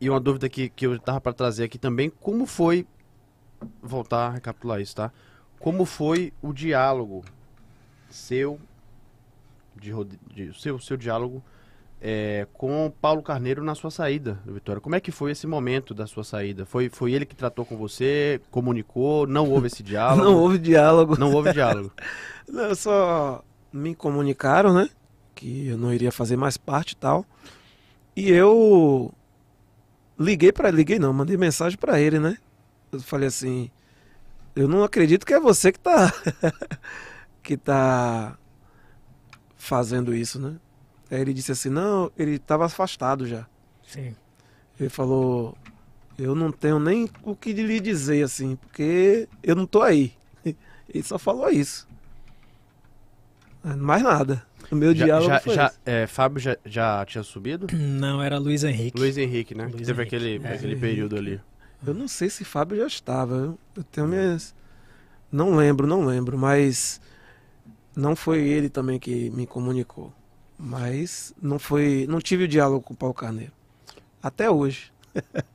E uma dúvida que, que eu tava para trazer aqui também, como foi voltar a recapitular isso, tá? Como foi o diálogo seu de, de seu seu diálogo é, com Paulo Carneiro na sua saída Vitória. Como é que foi esse momento da sua saída? Foi, foi ele que tratou com você, comunicou, não houve esse diálogo? não houve diálogo. Não houve diálogo. não, só me comunicaram, né? Que eu não iria fazer mais parte e tal. E eu liguei para liguei não, mandei mensagem para ele, né? Eu falei assim, eu não acredito que é você que tá que tá fazendo isso, né? Aí ele disse assim, não, ele estava afastado já. Sim. Ele falou, eu não tenho nem o que lhe dizer assim, porque eu não tô aí. Ele só falou isso. Mais nada. O meu já, diálogo já, foi já, é, Fábio já, já tinha subido? Não, era Luiz Henrique. Luiz Henrique, né? Luiz que teve Henrique. aquele, é, aquele período ali. Eu não sei se Fábio já estava. Eu tenho minhas. Não lembro, não lembro, mas não foi ele também que me comunicou. Mas não foi. Não tive o diálogo com o Paulo Carneiro. Até hoje.